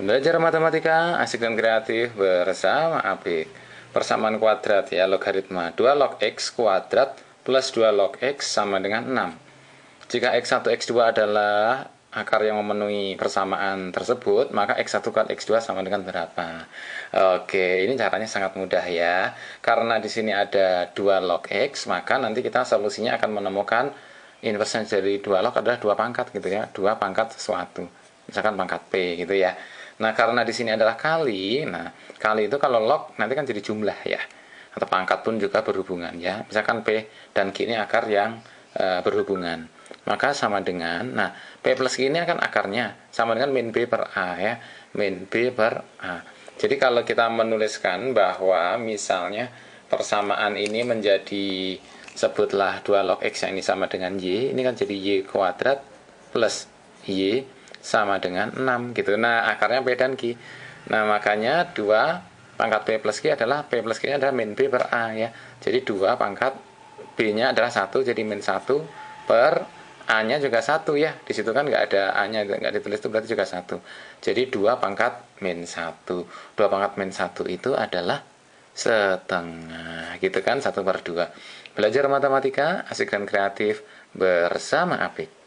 Belajar matematika asik dan kreatif bersama AP. Persamaan kuadrat ya logaritma 2 log x kuadrat plus 2 log x sama dengan 6. Jika x1 x2 adalah akar yang memenuhi persamaan tersebut, maka x1 kan x2 sama dengan berapa? Oke, ini caranya sangat mudah ya. Karena di sini ada 2 log x, maka nanti kita solusinya akan menemukan inverse dari 2 log adalah 2 pangkat gitu ya. 2 pangkat sesuatu. Misalkan pangkat P gitu ya. Nah, karena di sini adalah kali, nah, kali itu kalau log nanti kan jadi jumlah ya. Atau pangkat pun juga berhubungan ya. Misalkan P dan Q ini akar yang e, berhubungan. Maka sama dengan, nah, P plus Q ini akan akarnya sama dengan min B per A ya. Min B per A. Jadi kalau kita menuliskan bahwa misalnya persamaan ini menjadi sebutlah 2 log X yang ini sama dengan Y, ini kan jadi Y kuadrat plus Y sama dengan 6 gitu. Nah, akarnya P dan Q. Nah, makanya 2 pangkat P plus Q adalah P plus Q adalah min B per A ya. Jadi 2 pangkat B-nya adalah 1 jadi min 1 per A-nya juga 1 ya. Di situ kan nggak ada A-nya, nggak ditulis itu berarti juga 1. Jadi 2 pangkat min 1. 2 pangkat min 1 itu adalah setengah gitu kan 1 per 2. Belajar matematika asik dan kreatif bersama Apik.